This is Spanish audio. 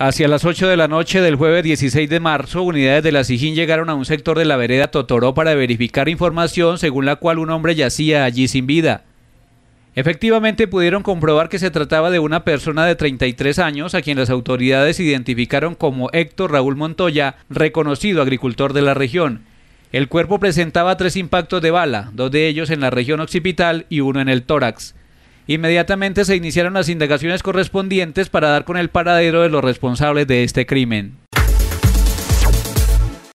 Hacia las 8 de la noche del jueves 16 de marzo, unidades de la Sijín llegaron a un sector de la vereda Totoró para verificar información según la cual un hombre yacía allí sin vida. Efectivamente pudieron comprobar que se trataba de una persona de 33 años a quien las autoridades identificaron como Héctor Raúl Montoya, reconocido agricultor de la región. El cuerpo presentaba tres impactos de bala, dos de ellos en la región occipital y uno en el tórax. Inmediatamente se iniciaron las indagaciones correspondientes para dar con el paradero de los responsables de este crimen.